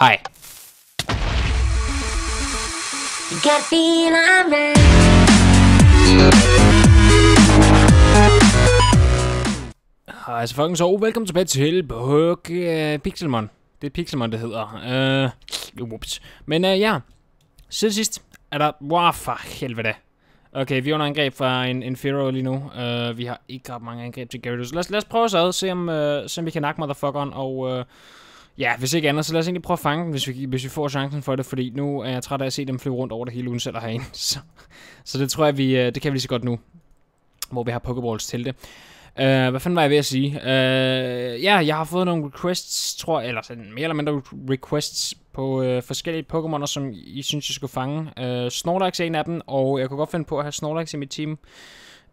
Hej. feel I'm Hej, så folkens så. Velkommen tilbage til Bugge uh, øh, Pixelmon. Det er Pixelmon, det hedder. Uh, whoops. Men uh, ja, siden sidst er der... Wow, for helvede. Okay, vi er under angreb fra en, en Fero lige nu. Uh, vi har ikke ret mange angreb til Gyarados. Lad os, lad os prøve os ad, se om, uh, se om vi kan nakke motherfuckeren og... Uh, Ja, hvis ikke andet, så lad os egentlig prøve at fange dem, hvis vi, hvis vi får chancen for det, fordi nu er jeg træt af at se dem flyve rundt over det hele uden selv at have en. Så, så det tror jeg, vi, øh, det kan vi lige så godt nu, hvor vi har Pokeballs til det. Uh, hvad fanden var jeg ved at sige? Uh, ja, jeg har fået nogle requests, tror jeg, eller sådan mere eller mindre requests på uh, forskellige Pokémoner, som I synes, jeg skulle fange. Uh, Snorlax er en af dem, og jeg kunne godt finde på at have Snorlax i mit team. Uh,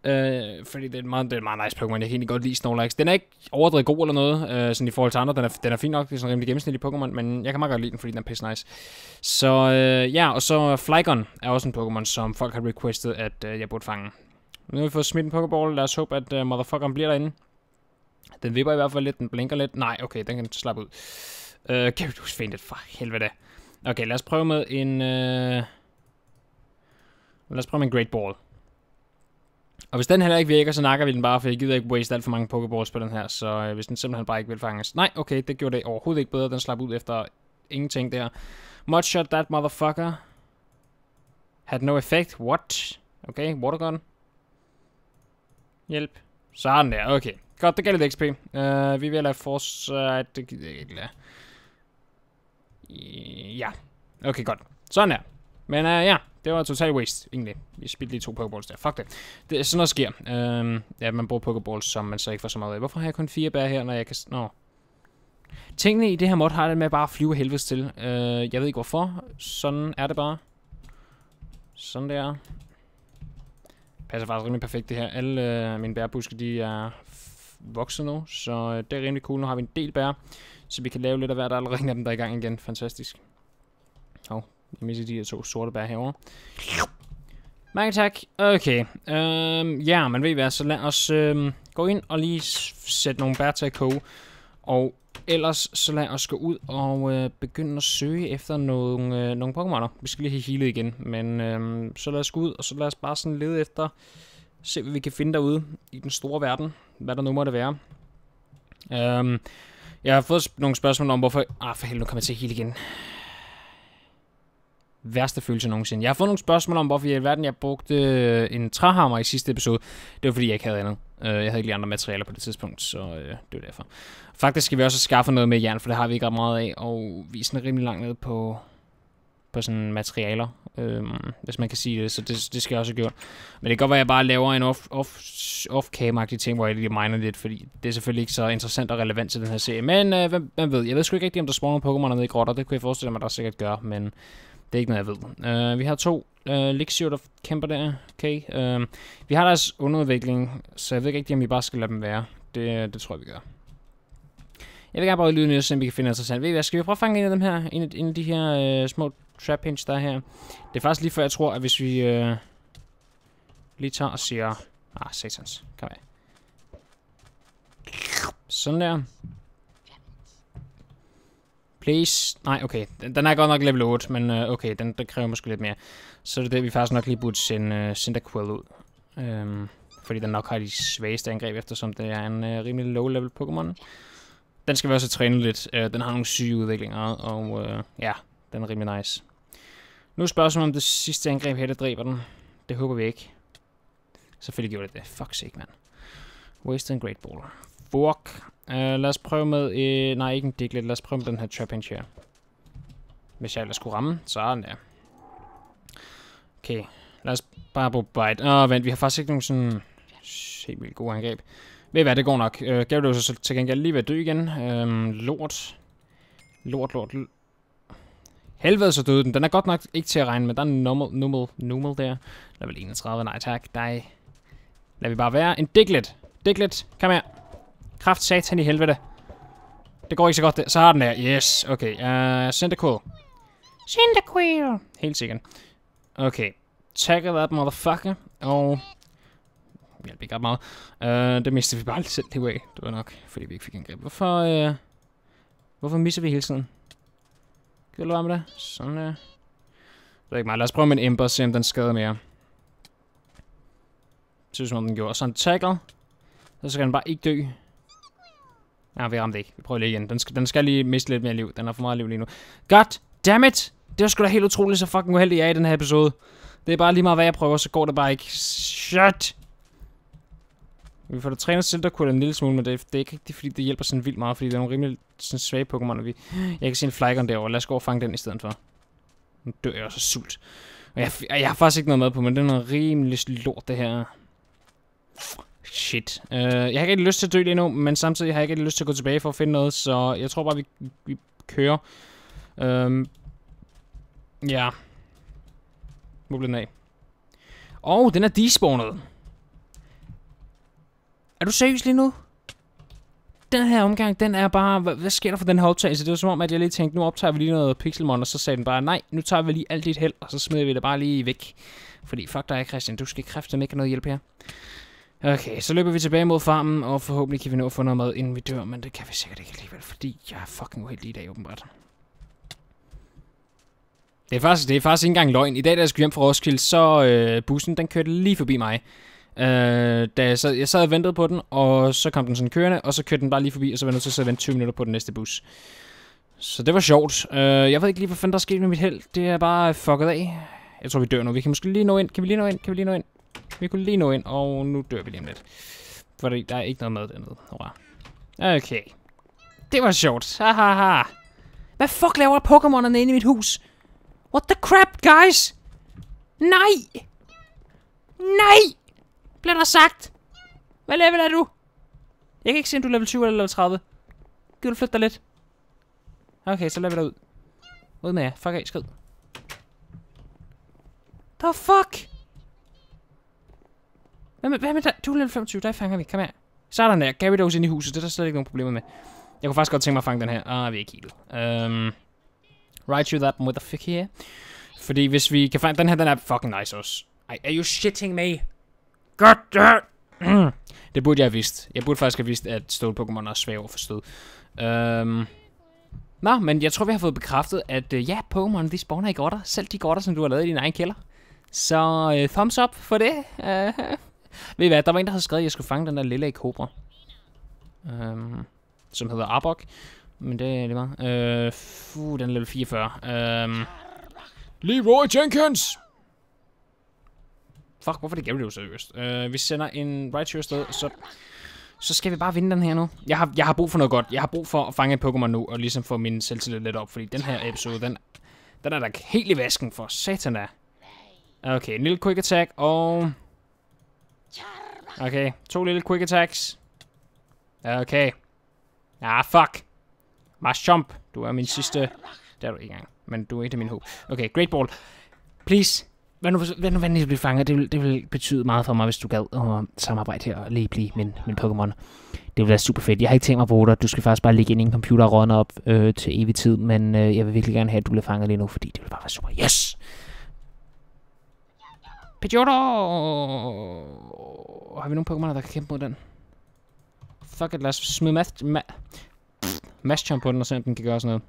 Øh, fordi det er, meget, det er en meget nice Pokémon. Jeg kan egentlig godt lide Snorlax. Den er ikke overdrevet god eller noget, øh, sådan i forhold til andre. Den er, den er fin nok, det er sådan en rimelig gennemsnitlig Pokémon, men jeg kan meget godt lide den, fordi den er pisse nice. Så øh, ja, og så Flygon er også en Pokémon, som folk har requestet, at øh, jeg burde fange. Nu har vi fået smidt en Pokéball. Lad os håbe, at øh, motherfuckeren bliver derinde. Den vipper i hvert fald lidt, den blinker lidt. Nej, okay, den kan slappe ud. Øh, huske fainted, for helvede. Okay, lad os prøve med en... Øh... Lad os prøve med en Great Ball. Og hvis den heller ikke virker, så nakker vi den bare, for jeg gider ikke waste alt for mange Pokeballs på den her, så øh, hvis den simpelthen bare ikke vil fanges. Nej, okay, det gjorde det overhovedet ikke bedre, den slap ud efter ingenting der. Mudshot that motherfucker. Had no effect, what? Okay, water gun. Hjælp. Sådan der, okay. Godt, det gav lidt XP. Uh, øh, vi vil have force... Uh, det gider jeg ikke lade. Ja. Okay, godt. Sådan der. Men uh, ja, det var total waste, egentlig. Vi spildte lige to Pokeballs der. Fuck det. det sådan noget sker. Øhm, ja, man bruger Pokeballs, som man så ikke får så meget af. Hvorfor har jeg kun fire bær her, når jeg kan... Nå. Tingene i det her mod har det med at bare flyve helvedes til. Øh, jeg ved ikke hvorfor. Sådan er det bare. Sådan der. Passer faktisk rimelig perfekt det her. Alle øh, mine bærbuske, de er vokset nu, så øh, det er rimelig cool. Nu har vi en del bær, så vi kan lave lidt af hver, Der er allerede en af dem, der er i gang igen. Fantastisk. Hov, midt i de her to sorte bær herovre. Mange tak. Okay. Øhm, ja, men ved I hvad, så lad os øhm, gå ind og lige sætte nogle bær til at koge. Og ellers så lad os gå ud og øh, begynde at søge efter nogle, øh, nogle Pokémoner. Vi skal lige have healet igen, men øhm, så lad os gå ud, og så lad os bare sådan lede efter, se hvad vi kan finde derude i den store verden, hvad der nu må det være. Øhm, jeg har fået nogle spørgsmål om, hvorfor... Ah, for helvede, nu kommer jeg til at heal igen værste følelse nogensinde. Jeg har fået nogle spørgsmål om, hvorfor i alverden jeg brugte øh, en træhammer i sidste episode. Det var fordi, jeg ikke havde andet. Øh, jeg havde ikke lige andre materialer på det tidspunkt, så øh, det var derfor. Faktisk skal vi også skaffe noget med jern, for det har vi ikke ret meget af, og vi er sådan rimelig langt nede på på sådan materialer, øh, hvis man kan sige det, så det, det skal jeg også have gjort. Men det kan godt være, at jeg bare laver en off, off, off ting, hvor jeg lige miner lidt, fordi det er selvfølgelig ikke så interessant og relevant til den her serie. Men øh, hvem, hvem ved, jeg ved sgu ikke rigtigt, om der spawner Pokémon nede i grotter, det kunne jeg forestille mig, at der sikkert gør, men det er ikke noget, jeg ved. Øh, vi har to øh, Lixio, der kæmper der, okay. Øh, vi har deres underudvikling, så jeg ved ikke rigtigt, om vi bare skal lade dem være. Det, det tror jeg, vi gør. Jeg vil gerne prøve at lyde nyt, så vi kan finde interessant. Ved I hvad, skal vi prøve at fange en af dem her? En af, en af de her øh, små trap hinge, der er her. Det er faktisk lige før, jeg tror, at hvis vi øh, lige tager og siger... Ah, satans. Kom af. Sådan der. Please. Nej, okay. Den, den er godt nok level 8, men øh, okay, den, den kræver måske lidt mere. Så er det det, vi faktisk nok lige burde sende øh, Cyndaquil ud. Øhm, fordi den nok har de svageste angreb, eftersom det er en øh, rimelig low-level Pokémon. Den skal vi også træne lidt. Øh, den har nogle syge udviklinger, og øh, ja, den er rimelig nice. Nu er spørgsmålet, om det sidste angreb her, det dræber den. Det håber vi ikke. Selvfølgelig gjorde det det. Fuck sake, mand. Waste and great baller. Fuck. Uh, lad os prøve med... Uh, nej, ikke en diglet. Lad os prøve med den her trap her. Hvis jeg ellers skulle ramme, så er den der. Okay. Lad os bare bruge bite. Åh, oh, vent. Vi har faktisk ikke nogen sådan... Helt vildt gode angreb. Ved hvad, det går nok. Uh, Gav det jo så til gengæld lige ved at dø igen. Uh, lort. Lort, lort, lort. Helvede så døde den. Den er godt nok ikke til at regne med. Der er en normal, normal, normal der. Level 31, nej tak. Dig. Lad vi bare være. En diglet. Diglet. kom her. Kraft satan i helvede. Det går ikke så godt. Det. Så har den der. Yes, okay. Uh, Cyndaquil. Cyndaquil. Helt sikkert. Okay. Tackle that motherfucker. Og... Hjælp ikke ret meget. Uh, det mistede vi bare lidt selv. Det var, det nok, fordi vi ikke fik greb. Hvorfor... Uh... Hvorfor misser vi hele tiden? Skal du lade med det? Sådan der. Det er ikke meget. Lad os prøve med en Ember og se, om den skader mere. Synes som om den gjorde. Så en tackle. Så skal den bare ikke dø. Nej, vi ramte ikke. Vi prøver lige igen. Den skal, den skal lige miste lidt mere liv. Den har for meget liv lige nu. God damn it! Det var sgu da helt utroligt, så fucking uheldig jeg er i den her episode. Det er bare lige meget, hvad jeg prøver, så går det bare ikke. Shit! Vi får da trænet Cyndaquil en lille smule, men det, er, det er ikke rigtigt, fordi det hjælper sådan vildt meget, fordi der er nogle rimelig sådan svage Pokémon, og vi... Jeg kan se en Flygon derovre. Lad os gå og fange den i stedet for. Nu dør jeg også sult. Og jeg, jeg har faktisk ikke noget med på, men det er noget rimelig lort, det her. Shit. Uh, jeg har ikke lyst til at dø lige nu, men samtidig har jeg ikke lyst til at gå tilbage for at finde noget, så jeg tror bare, vi, vi kører. Uh, ja. Hvor den af? Og oh, den er despawnet. Er du seriøs lige nu? Den her omgang, den er bare... Hvad, hvad sker der for den her optagelse? Det var som om, at jeg lige tænkte, nu optager vi lige noget Pixelmon, og så sagde den bare, nej, nu tager vi lige alt dit held, og så smider vi det bare lige væk. Fordi fuck dig, Christian, du skal kræfte ikke noget hjælp her. Okay, så løber vi tilbage mod farmen, og forhåbentlig kan vi nå at få noget mad, inden vi dør, men det kan vi sikkert ikke alligevel, fordi jeg er fucking uheldig i dag, åbenbart. Det er faktisk, det er faktisk ikke engang løgn. I dag, da jeg skulle hjem fra Roskilde, så øh, bussen, den kørte lige forbi mig. Øh, da jeg sad, jeg sad og ventede på den, og så kom den sådan kørende, og så kørte den bare lige forbi, og så var jeg nødt til at vente 20 minutter på den næste bus. Så det var sjovt. Øh, jeg ved ikke lige, hvad fanden der skete med mit held. Det er bare fucket af. Jeg tror, vi dør nu. Vi kan måske lige nå ind. Kan vi lige nå ind? Kan vi lige nå ind? Vi kunne lige nå ind, og nu dør vi lige om lidt. Fordi der er ikke noget mad dernede. Okay. Det var sjovt. Ha, ha, ha. Hvad fuck laver Pokémonerne inde i mit hus? What the crap, guys? Nej! Nej! Bliv der sagt? Hvad level er du? Jeg kan ikke se, om du er level 20 eller level 30. Giv du flytte dig lidt? Okay, så vi dig ud. Ud med jer. Fuck af, skid. The fuck? Hvad med, hvad med der? Du er level 25, der fanger vi. Kom her. er der. Gary Dose ind i huset. Det er der slet ikke nogen problemer med. Jeg kunne faktisk godt tænke mig at fange den her. Ah, vi er ikke helt. Um, øhm, right you that motherfucker here. Fordi hvis vi kan fange... Den her, den er fucking nice også. Ej, are you shitting me? God damn. Det burde jeg have vidst. Jeg burde faktisk have vidst, at stål Pokémon er svære overfor for stød. Øhm. Nå, men jeg tror, vi har fået bekræftet, at øh, ja, Pokémon, de spawner i grotter. Selv de grotter, som du har lavet i din egen kælder. Så øh, thumbs up for det. Øh, ved I hvad, der var en, der havde skrevet, at jeg skulle fange den der lille kobra. Øhm, som hedder Arbok. Men det, det var... Øh, fuh, den er level 44. Øhm, Leroy Jenkins! Fuck, hvorfor det gjorde det jo seriøst? Uh, vi sender en Raichu afsted, så... Så skal vi bare vinde den her nu. Jeg har, jeg har brug for noget godt. Jeg har brug for at fange en Pokémon nu, og ligesom få min selvtillid lidt op, fordi den her episode, den, den er da helt i vasken for satan Okay, en lille quick attack, og... Okay, to lille quick attacks. Okay. Ah, fuck. Marchomp, du er min sidste... Det er du ikke engang, men du er ikke min håb. Okay, Great Ball. Please, hvad nu, hvad nu, hvad nu blive fanget? Det vil, det vil betyde meget for mig, hvis du gad at samarbejde her og lige blive min, min Pokémon. Det vil være super fedt. Jeg har ikke tænkt mig at bruge dig. Du skal faktisk bare ligge ind i en computer og runde op øh, til evig tid. Men øh, jeg vil virkelig gerne have, at du bliver fanget lige nu, fordi det vil bare være super. Yes! Pidgeotto! Har vi nogen Pokémon, der kan kæmpe mod den? Fuck it, lad os smide math... Ma math på den, og se om den kan gøre sådan noget.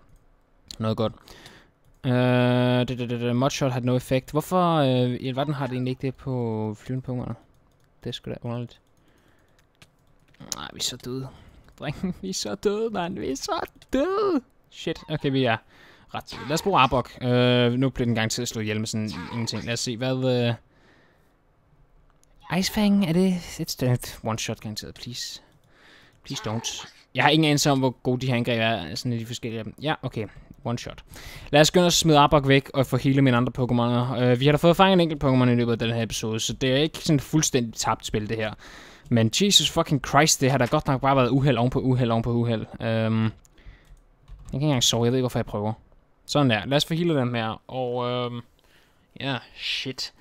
Noget godt. Uh, øh, det, det, det, mudshot had no effekt. Hvorfor uh, i alverden har det egentlig ikke det på flyvende punkter? Det er sgu da underligt. Nej, vi er så døde. Drengen, vi er så døde, mand. Vi er så døde. Shit, okay, vi er ret døde. Lad os bruge Arbok. Uh, nu bliver den gang til at slå ihjel med sådan ingenting. Lad os se, hvad... Uh... Icefang, er det... It's dead. One shot garanteret, please. Please don't. Jeg har ingen anelse om, hvor gode de her angreb er, sådan de forskellige af dem. Ja, okay one-shot. Lad os gøre os smide Arbok væk og få hele mine andre Pokémoner. Uh, vi har da fået fanget en enkelt Pokémon i løbet af den her episode, så det er ikke sådan et fuldstændig tabt spil, det her. Men Jesus fucking Christ, det har da godt nok bare været uheld ovenpå uheld ovenpå uheld. Øhm, jeg kan ikke engang sove, jeg ved ikke, hvorfor jeg prøver. Sådan der, lad os få hele dem her, og øhm, ja, ja, yeah, shit.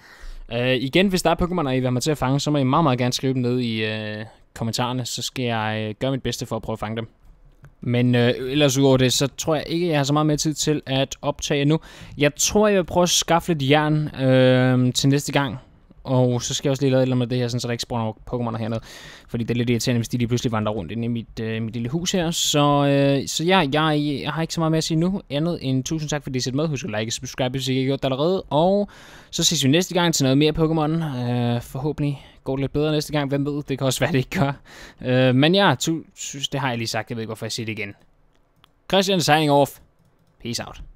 Uh, igen, hvis der er Pokémon, I vil have til at fange, så må I meget, meget gerne skrive dem ned i uh, kommentarerne, så skal jeg gøre mit bedste for at prøve at fange dem. Men øh, ellers udover det, så tror jeg ikke, jeg har så meget mere tid til at optage nu. Jeg tror, jeg vil prøve at skaffe lidt jern øh, til næste gang. Og så skal jeg også lige lave lidt med det her, sådan, så der ikke spawner Pokémon'er hernede. Fordi det er lidt irriterende, hvis de lige pludselig vandrer rundt inde i mit, øh, mit lille hus her. Så, øh, så ja, jeg, jeg har ikke så meget mere at sige nu. Andet end tusind tak, fordi I sætter med. Husk at like og subscribe, hvis I ikke har gjort det allerede. Og så ses vi næste gang til noget mere Pokémon. Øh, forhåbentlig går lidt bedre næste gang. Hvem ved? Det kan også være, det ikke gør. Øh, men ja, synes, det har jeg lige sagt. Jeg ved ikke, hvorfor jeg siger det igen. Christian signing off. Peace out.